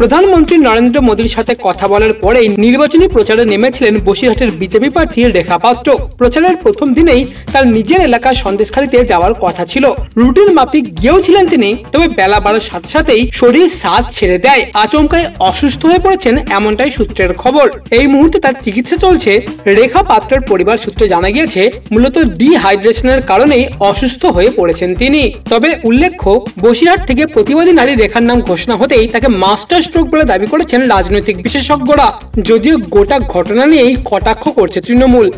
প্রধানমন্ত্রী নরেন্দ্র মোদীর সাথে কথা বলার পরেই নির্বাচনী প্রচারে নেমেছিলেন বসিরহাটের বিজেপি প্রার্থী রেখা পাত্র প্রচারের প্রথম দিনেই তার নিজের এলাকার সন্দেশখালিতে যাওয়ার কথা ছিল রুটিন মাফিক গিয়েও ছিলেন তিনি তবে বেলা বাড়ার সাথে সাথেই শরীর সাজ ছেড়ে দেয় আচমকায় অসুস্থ হয়ে পড়েছেন এমনটাই সূত্রের খবর এই মুহূর্তে তার চিকিৎসা চলছে রেখা পাত্রের পরিবার সূত্রে জানা গিয়েছে মূলত ডিহাইড্রেশনের কারণেই অসুস্থ হয়ে পড়েছেন তিনি তবে উল্লেখ্য বসিরহাট থেকে প্রতিবাদী নারী রেখার নাম ঘোষণা হতেই তাকে মাস্টার্স ঘটনাস্ট্রোক বলে দাবি করেছেন রাজনৈতিক বিশেষজ্ঞরা যদিও গোটা ঘটনা নিয়েই কটাক্ষ করছে তৃণমূল